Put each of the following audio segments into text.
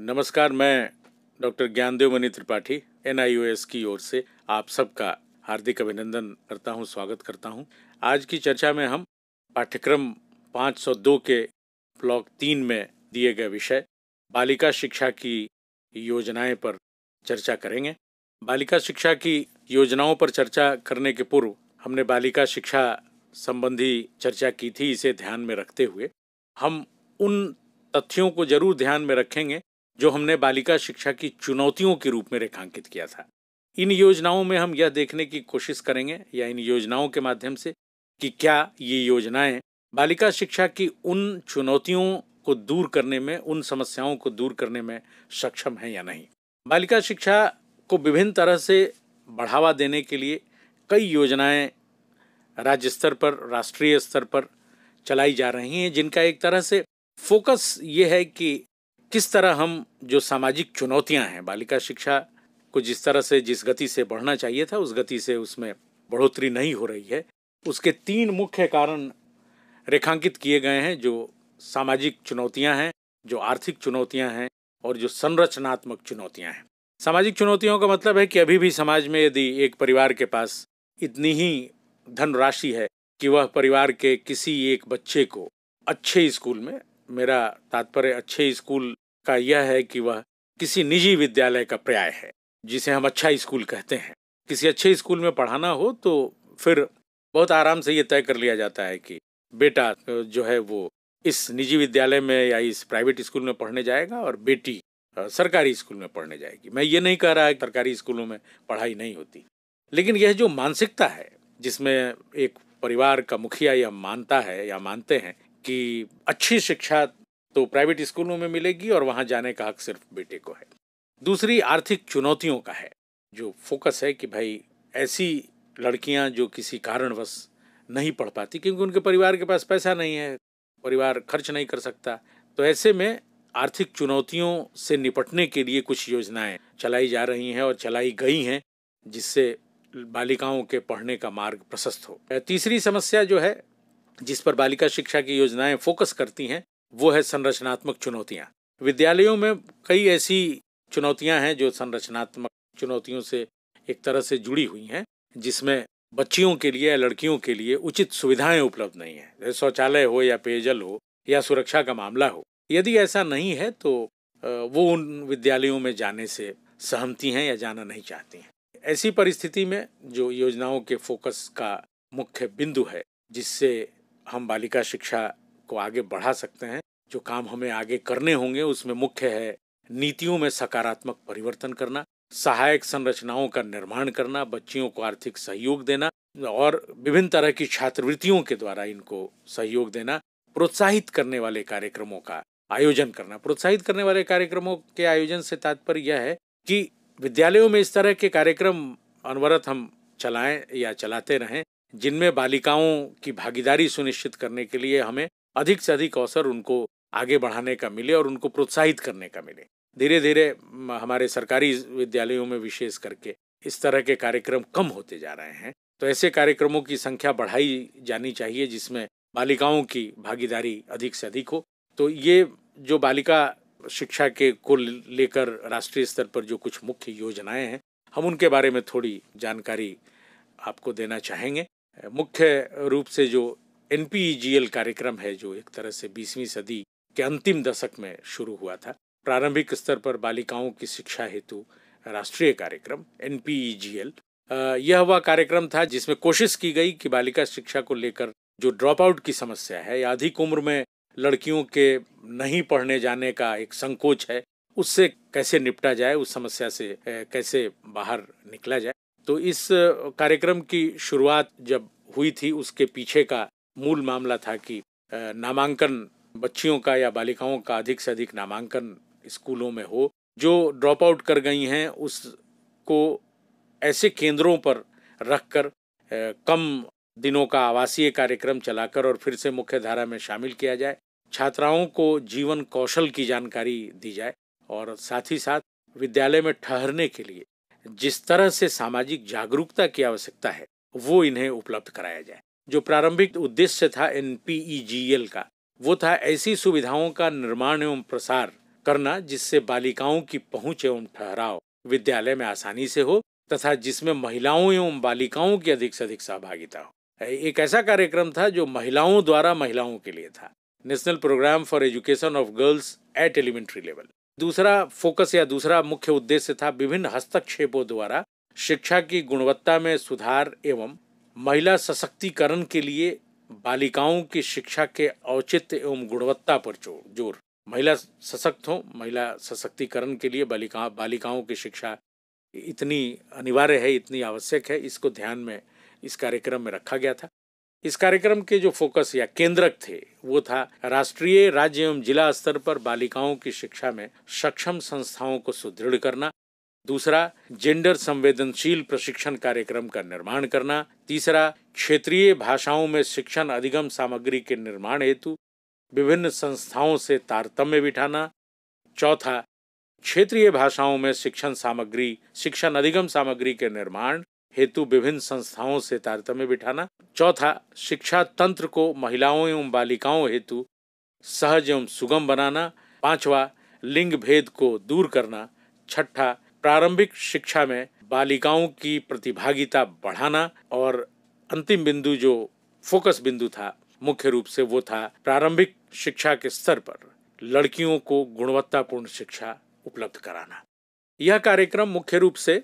नमस्कार मैं डॉक्टर ज्ञानदेव मणि त्रिपाठी एन की ओर से आप सबका हार्दिक अभिनंदन करता हूं स्वागत करता हूं आज की चर्चा में हम पाठ्यक्रम 502 के ब्लॉक तीन में दिए गए विषय बालिका शिक्षा की योजनाएं पर चर्चा करेंगे बालिका शिक्षा की योजनाओं पर चर्चा करने के पूर्व हमने बालिका शिक्षा संबंधी चर्चा की थी इसे ध्यान में रखते हुए हम उन तथ्यों को जरूर ध्यान में रखेंगे जो हमने बालिका शिक्षा की चुनौतियों के रूप में रेखांकित किया था इन योजनाओं में हम यह देखने की कोशिश करेंगे या इन योजनाओं के माध्यम से कि क्या ये योजनाएं बालिका शिक्षा की उन चुनौतियों को दूर करने में उन समस्याओं को दूर करने में सक्षम है या नहीं बालिका शिक्षा को विभिन्न तरह से बढ़ावा देने के लिए कई योजनाएं राज्य स्तर पर राष्ट्रीय स्तर पर चलाई जा रही हैं जिनका एक तरह से फोकस ये है कि किस तरह हम जो सामाजिक चुनौतियां हैं बालिका शिक्षा को जिस तरह से जिस गति से बढ़ना चाहिए था उस गति से उसमें बढ़ोतरी नहीं हो रही है उसके तीन मुख्य कारण रेखांकित किए गए हैं जो सामाजिक चुनौतियां हैं जो आर्थिक चुनौतियां हैं और जो संरचनात्मक चुनौतियां हैं सामाजिक चुनौतियों का मतलब है कि अभी भी समाज में यदि एक परिवार के पास इतनी ही धनराशि है कि वह परिवार के किसी एक बच्चे को अच्छे स्कूल में मेरा तात्पर्य अच्छे स्कूल का यह है कि वह किसी निजी विद्यालय का पर्याय है जिसे हम अच्छा स्कूल कहते हैं किसी अच्छे स्कूल में पढ़ाना हो तो फिर बहुत आराम से ये तय कर लिया जाता है कि बेटा जो है वो इस निजी विद्यालय में या इस प्राइवेट स्कूल में पढ़ने जाएगा और बेटी सरकारी स्कूल में पढ़ने जाएगी मैं ये नहीं कह रहा है सरकारी स्कूलों में पढ़ाई नहीं होती लेकिन यह जो मानसिकता है जिसमें एक परिवार का मुखिया यह मानता है या मानते हैं कि अच्छी शिक्षा तो प्राइवेट स्कूलों में मिलेगी और वहाँ जाने का हक सिर्फ बेटे को है दूसरी आर्थिक चुनौतियों का है जो फोकस है कि भाई ऐसी लड़कियाँ जो किसी कारणवश नहीं पढ़ पाती क्योंकि उनके परिवार के पास पैसा नहीं है परिवार खर्च नहीं कर सकता तो ऐसे में आर्थिक चुनौतियों से निपटने के लिए कुछ योजनाएं चलाई जा रही हैं और चलाई गई हैं जिससे बालिकाओं के पढ़ने का मार्ग प्रशस्त हो तीसरी समस्या जो है जिस पर बालिका शिक्षा की योजनाएं फोकस करती हैं वो है संरचनात्मक चुनौतियाँ विद्यालयों में कई ऐसी चुनौतियाँ हैं जो संरचनात्मक चुनौतियों से एक तरह से जुड़ी हुई हैं जिसमें बच्चियों के लिए या लड़कियों के लिए उचित सुविधाएं उपलब्ध नहीं है जैसे शौचालय हो या पेयजल हो या सुरक्षा का मामला हो यदि ऐसा नहीं है तो वो उन विद्यालयों में जाने से सहमति हैं या जाना नहीं चाहती हैं ऐसी परिस्थिति में जो योजनाओं के फोकस का मुख्य बिंदु है जिससे हम बालिका शिक्षा को आगे बढ़ा सकते हैं जो काम हमें आगे करने होंगे उसमें मुख्य है नीतियों में सकारात्मक परिवर्तन करना सहायक संरचनाओं का निर्माण करना बच्चियों को आर्थिक सहयोग देना और विभिन्न तरह की छात्रवृत्तियों के द्वारा इनको सहयोग देना प्रोत्साहित करने वाले कार्यक्रमों का आयोजन करना प्रोत्साहित करने वाले कार्यक्रमों के आयोजन से तात्पर्य यह है कि विद्यालयों में इस तरह के कार्यक्रम अनवरत हम चलाएं या चलाते रहें जिनमें बालिकाओं की भागीदारी सुनिश्चित करने के लिए हमें अधिक से अधिक अवसर उनको आगे बढ़ाने का मिले और उनको प्रोत्साहित करने का मिले धीरे धीरे हमारे सरकारी विद्यालयों में विशेष करके इस तरह के कार्यक्रम कम होते जा रहे हैं तो ऐसे कार्यक्रमों की संख्या बढ़ाई जानी चाहिए जिसमें बालिकाओं की भागीदारी अधिक से अधिक हो तो ये जो बालिका शिक्षा के को लेकर राष्ट्रीय स्तर पर जो कुछ मुख्य योजनाएं हैं हम उनके बारे में थोड़ी जानकारी आपको देना चाहेंगे मुख्य रूप से जो एन e कार्यक्रम है जो एक तरह से बीसवीं सदी के अंतिम दशक में शुरू हुआ था प्रारंभिक स्तर पर बालिकाओं की शिक्षा हेतु राष्ट्रीय कार्यक्रम एन e यह वह कार्यक्रम था जिसमें कोशिश की गई कि बालिका शिक्षा को लेकर जो ड्रॉप आउट की समस्या है या अधिक उम्र में लड़कियों के नहीं पढ़ने जाने का एक संकोच है उससे कैसे निपटा जाए उस समस्या से कैसे बाहर निकला जाए तो इस कार्यक्रम की शुरुआत जब हुई थी उसके पीछे का मूल मामला था कि नामांकन बच्चियों का या बालिकाओं का अधिक से अधिक नामांकन स्कूलों में हो जो ड्रॉप आउट कर गई हैं उसको ऐसे केंद्रों पर रखकर कम दिनों का आवासीय कार्यक्रम चलाकर और फिर से मुख्य धारा में शामिल किया जाए छात्राओं को जीवन कौशल की जानकारी दी जाए और साथ ही साथ विद्यालय में ठहरने के लिए जिस तरह से सामाजिक जागरूकता की आवश्यकता है वो इन्हें उपलब्ध कराया जाए जो प्रारंभिक उद्देश्य था एन e का वो था ऐसी सुविधाओं का निर्माण एवं प्रसार करना जिससे बालिकाओं की पहुंच एवं ठहराव विद्यालय में आसानी से हो तथा जिसमें महिलाओं एवं बालिकाओं की अधिक से अधिक सहभागिता हो एक ऐसा कार्यक्रम था जो महिलाओं द्वारा महिलाओं के लिए था national program for education of girls at elementary level दूसरा फोकस या दूसरा मुख्य उद्देश्य था विभिन्न हस्तक्षेपों द्वारा शिक्षा की गुणवत्ता में सुधार एवं महिला सशक्तिकरण के लिए बालिकाओं की शिक्षा के औचित्य एवं गुणवत्ता पर जोर महिला सशक्त हो महिला सशक्तिकरण के लिए बालिका बालिकाओं की शिक्षा इतनी अनिवार्य है इतनी आवश्यक है इसको ध्यान में इस कार्यक्रम में रखा गया था इस कार्यक्रम के जो फोकस या केंद्रक थे वो था राष्ट्रीय राज्य एवं जिला स्तर पर बालिकाओं की शिक्षा में सक्षम संस्थाओं को सुदृढ़ करना दूसरा जेंडर संवेदनशील प्रशिक्षण कार्यक्रम का निर्माण करना तीसरा क्षेत्रीय भाषाओं में शिक्षण अधिगम सामग्री के निर्माण हेतु विभिन्न संस्थाओं से तारतम्य बिठाना चौथा क्षेत्रीय भाषाओं में शिक्षण सामग्री शिक्षण अधिगम सामग्री के निर्माण हेतु विभिन्न संस्थाओं से तारतम्य बिठाना चौथा शिक्षा तंत्र को महिलाओं एवं बालिकाओं हेतु सहज एवं सुगम बनाना पांचवा लिंग भेद को दूर करना छठा प्रारंभिक शिक्षा में बालिकाओं की प्रतिभागिता बढ़ाना और अंतिम बिंदु जो फोकस बिंदु था मुख्य रूप से वो था प्रारंभिक शिक्षा के स्तर पर लड़कियों को गुणवत्तापूर्ण शिक्षा उपलब्ध कराना यह कार्यक्रम मुख्य रूप से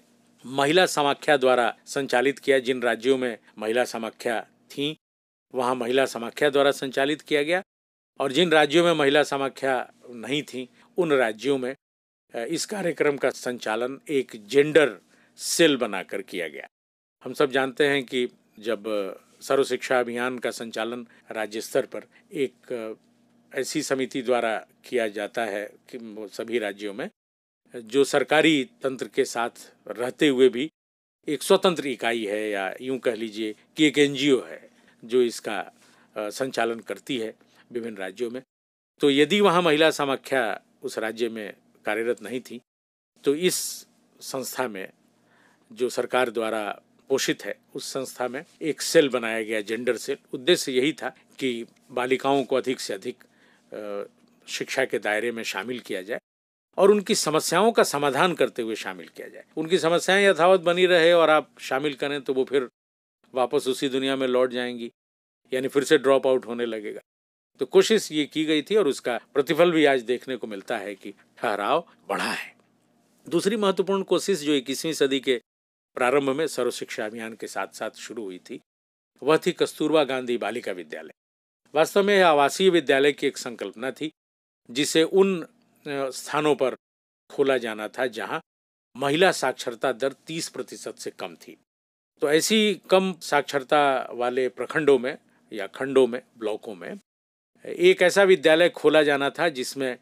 महिला समाख्या द्वारा संचालित किया जिन राज्यों में महिला समाख्या थी वहां महिला समाख्या द्वारा संचालित किया गया और जिन राज्यों में महिला समाख्या नहीं थी उन राज्यों में इस कार्यक्रम का संचालन एक जेंडर सेल बनाकर किया गया हम सब जानते हैं कि जब सर्व शिक्षा अभियान का संचालन राज्य स्तर पर एक ऐसी समिति द्वारा किया जाता है कि सभी राज्यों में जो सरकारी तंत्र के साथ रहते हुए भी एक स्वतंत्र इकाई है या यूं कह लीजिए कि एक एनजीओ है जो इसका संचालन करती है विभिन्न राज्यों में तो यदि वहाँ महिला समाख्या उस राज्य में कार्यरत नहीं थी तो इस संस्था में जो सरकार द्वारा पोषित है उस संस्था में एक सेल बनाया गया जेंडर सेल उद्देश्य यही था कि बालिकाओं को अधिक से अधिक शिक्षा के दायरे में शामिल किया जाए और उनकी समस्याओं का समाधान करते हुए शामिल किया जाए उनकी समस्याएं यथावत बनी रहे और आप शामिल करें तो वो फिर वापस उसी दुनिया में लौट जाएंगी यानी फिर से ड्रॉप आउट होने लगेगा तो कोशिश ये की गई थी और उसका प्रतिफल भी आज देखने को मिलता है कि ठहराव बढ़ा है दूसरी महत्वपूर्ण कोशिश जो इक्कीसवीं सदी के प्रारंभ में सर्व शिक्षा अभियान के साथ साथ शुरू हुई थी वह थी कस्तूरबा गांधी बालिका विद्यालय वास्तव में यह आवासीय विद्यालय की एक संकल्पना थी जिसे उन स्थानों पर खोला जाना था जहां महिला साक्षरता दर 30 प्रतिशत से कम थी तो ऐसी कम साक्षरता वाले प्रखंडों में या खंडों में ब्लॉकों में एक ऐसा विद्यालय खोला जाना था जिसमें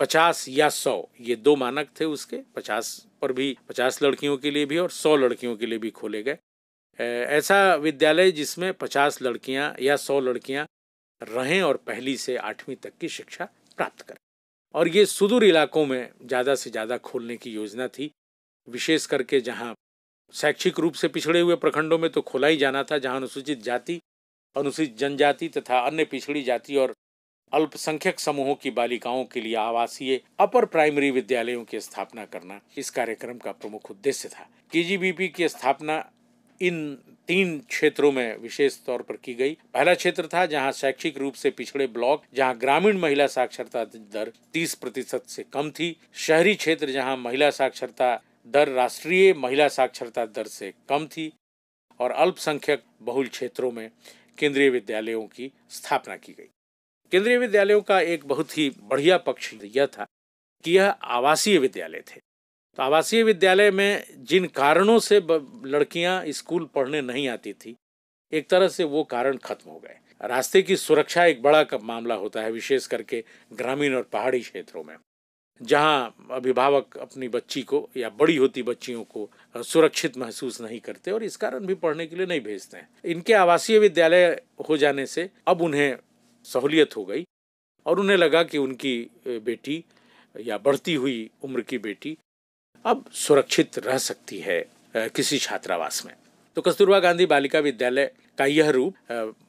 पचास या सौ ये दो मानक थे उसके पचास पर भी पचास लड़कियों के लिए भी और सौ लड़कियों के लिए भी खोले गए ऐसा विद्यालय जिसमें पचास लड़कियां या सौ लड़कियां रहें और पहली से आठवीं तक की शिक्षा प्राप्त करें और ये सुदूर इलाकों में ज़्यादा से ज़्यादा खोलने की योजना थी विशेष करके जहाँ शैक्षिक रूप से पिछड़े हुए प्रखंडों में तो खोला ही जाना था जहाँ अनुसूचित जाति अनुसूचित जनजाति तथा अन्य पिछड़ी जाति और अल्पसंख्यक समूहों की बालिकाओं के लिए आवासीय अपर प्राइमरी विद्यालयों की स्थापना करना इस कार्यक्रम का प्रमुख उद्देश्य था केजीबीपी की स्थापना इन तीन क्षेत्रों में विशेष तौर पर की गई पहला क्षेत्र था जहां शैक्षिक रूप से पिछड़े ब्लॉक जहां ग्रामीण महिला साक्षरता दर 30 प्रतिशत से कम थी शहरी क्षेत्र जहां महिला साक्षरता दर राष्ट्रीय महिला साक्षरता दर से कम थी और अल्पसंख्यक बहुल क्षेत्रों में केंद्रीय विद्यालयों की स्थापना की गई केंद्रीय विद्यालयों का एक बहुत ही बढ़िया पक्ष यह था कि यह आवासीय विद्यालय थे तो आवासीय विद्यालय में जिन कारणों से लड़कियां स्कूल पढ़ने नहीं आती थी एक तरह से वो कारण खत्म हो गए रास्ते की सुरक्षा एक बड़ा मामला होता है विशेष करके ग्रामीण और पहाड़ी क्षेत्रों में जहाँ अभिभावक अपनी बच्ची को या बड़ी होती बच्चियों को सुरक्षित महसूस नहीं करते और इस कारण भी पढ़ने के लिए नहीं भेजते हैं इनके आवासीय विद्यालय हो जाने से अब उन्हें सहूलियत हो गई और उन्हें लगा कि उनकी बेटी या बढ़ती हुई उम्र की बेटी अब सुरक्षित रह सकती है किसी छात्रावास में तो कस्तूरबा गांधी बालिका विद्यालय का यह रूप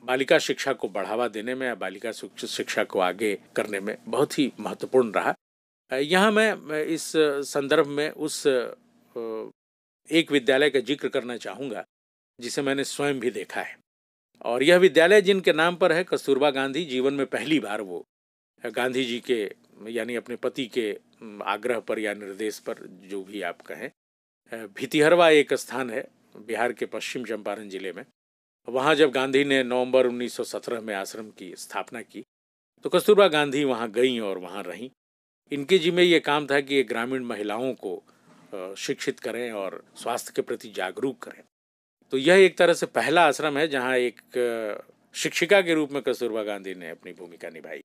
बालिका शिक्षा को बढ़ावा देने में या बालिका शिक्षा को आगे करने में बहुत ही महत्वपूर्ण रहा यहाँ मैं इस संदर्भ में उस एक विद्यालय का जिक्र करना चाहूँगा जिसे मैंने स्वयं भी देखा है और यह विद्यालय जिनके नाम पर है कस्तूरबा गांधी जीवन में पहली बार वो गांधी जी के यानी अपने पति के आग्रह पर या निर्देश पर जो भी आप कहें भितिहरवा एक स्थान है बिहार के पश्चिम चंपारण जिले में वहाँ जब गांधी ने नवंबर 1917 में आश्रम की स्थापना की तो कस्तूरबा गांधी वहाँ गईं और वहाँ रहीं इनके जिम्मे ये काम था कि ये ग्रामीण महिलाओं को शिक्षित करें और स्वास्थ्य के प्रति जागरूक करें तो यह एक तरह से पहला आश्रम है जहाँ एक शिक्षिका के रूप में कस्तूरबा गांधी ने अपनी भूमिका निभाई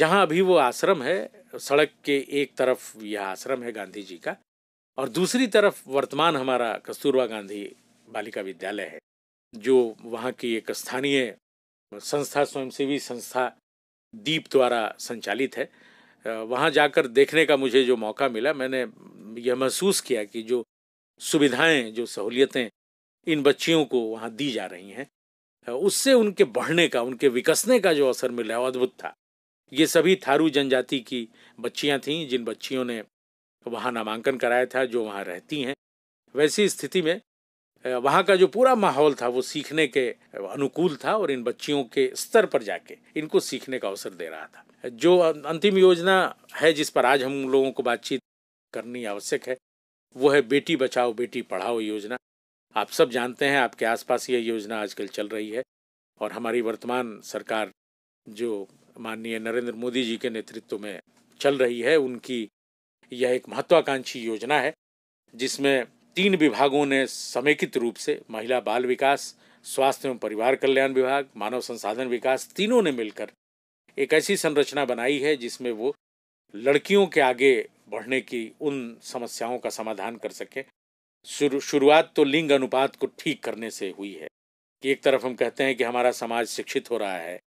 जहाँ अभी वो आश्रम है सड़क के एक तरफ यह आश्रम है गांधी जी का और दूसरी तरफ वर्तमान हमारा कस्तूरबा गांधी बालिका विद्यालय है जो वहाँ की एक स्थानीय संस्था स्वयंसेवी संस्था दीप द्वारा संचालित है वहाँ जाकर देखने का मुझे जो मौका मिला मैंने यह महसूस किया कि जो सुविधाएं जो सहूलियतें इन बच्चियों को वहाँ दी जा रही हैं उससे उनके बढ़ने का उनके विकसने का जो असर मिला वो अद्भुत था ये सभी थारू जनजाति की बच्चियाँ थीं जिन बच्चियों ने वहाँ नामांकन कराया था जो वहाँ रहती हैं वैसी स्थिति में वहाँ का जो पूरा माहौल था वो सीखने के अनुकूल था और इन बच्चियों के स्तर पर जाके इनको सीखने का अवसर दे रहा था जो अंतिम योजना है जिस पर आज हम लोगों को बातचीत करनी आवश्यक है वो है बेटी बचाओ बेटी पढ़ाओ योजना आप सब जानते हैं आपके आसपास ये योजना आजकल चल रही है और हमारी वर्तमान सरकार जो माननीय नरेंद्र मोदी जी के नेतृत्व में चल रही है उनकी यह एक महत्वाकांक्षी योजना है जिसमें तीन विभागों ने समेकित रूप से महिला बाल विकास स्वास्थ्य एवं परिवार कल्याण विभाग मानव संसाधन विकास तीनों ने मिलकर एक ऐसी संरचना बनाई है जिसमें वो लड़कियों के आगे बढ़ने की उन समस्याओं का समाधान कर सकें शुरू शुरुआत तो लिंग अनुपात को ठीक करने से हुई है कि एक तरफ हम कहते हैं कि हमारा समाज शिक्षित हो रहा है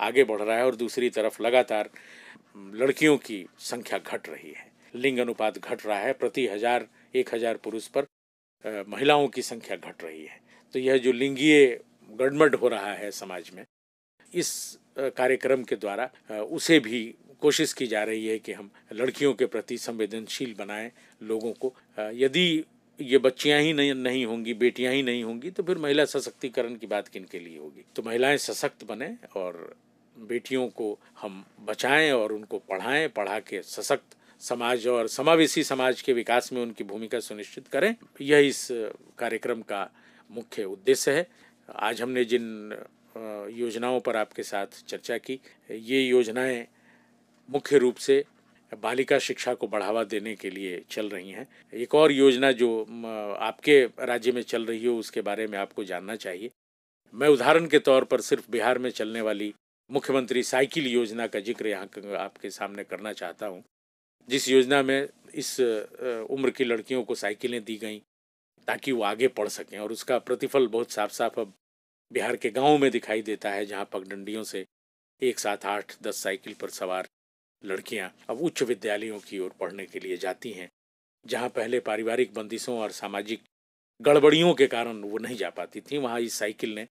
आगे बढ़ रहा है और दूसरी तरफ लगातार लड़कियों की संख्या घट रही है लिंग अनुपात घट रहा है प्रति हजार एक हजार पुरुष पर आ, महिलाओं की संख्या घट रही है तो यह जो लिंगीय गड़मड़ हो रहा है समाज में इस कार्यक्रम के द्वारा उसे भी कोशिश की जा रही है कि हम लड़कियों के प्रति संवेदनशील बनाएं लोगों को यदि ये बच्चियां ही नहीं नहीं होंगी बेटियां ही नहीं होंगी तो फिर महिला सशक्तिकरण की बात किन के लिए होगी तो महिलाएं सशक्त बने और बेटियों को हम बचाएं और उनको पढ़ाएं पढ़ा के सशक्त समाज और समावेशी समाज के विकास में उनकी भूमिका सुनिश्चित करें यह इस कार्यक्रम का मुख्य उद्देश्य है आज हमने जिन योजनाओं पर आपके साथ चर्चा की ये योजनाएं मुख्य रूप से बालिका शिक्षा को बढ़ावा देने के लिए चल रही हैं एक और योजना जो आपके राज्य में चल रही हो उसके बारे में आपको जानना चाहिए मैं उदाहरण के तौर पर सिर्फ बिहार में चलने वाली मुख्यमंत्री साइकिल योजना का जिक्र यहाँ आपके सामने करना चाहता हूँ जिस योजना में इस उम्र की लड़कियों को साइकिलें दी गई ताकि वो आगे पढ़ सकें और उसका प्रतिफल बहुत साफ साफ अब बिहार के गाँव में दिखाई देता है जहाँ पगडंडियों से एक साथ आठ दस साइकिल पर सवार लड़कियां अब उच्च विद्यालयों की ओर पढ़ने के लिए जाती हैं जहां पहले पारिवारिक बंदिशों और सामाजिक गड़बड़ियों के कारण वो नहीं जा पाती थी वहाँ इस साइकिल ने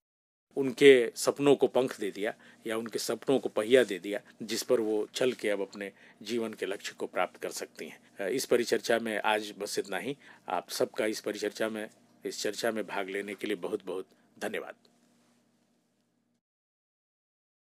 उनके सपनों को पंख दे दिया या उनके सपनों को पहिया दे दिया जिस पर वो चल के अब अपने जीवन के लक्ष्य को प्राप्त कर सकती हैं इस परिचर्चा में आज बस इतना ही आप सबका इस परिचर्चा में इस चर्चा में भाग लेने के लिए बहुत बहुत धन्यवाद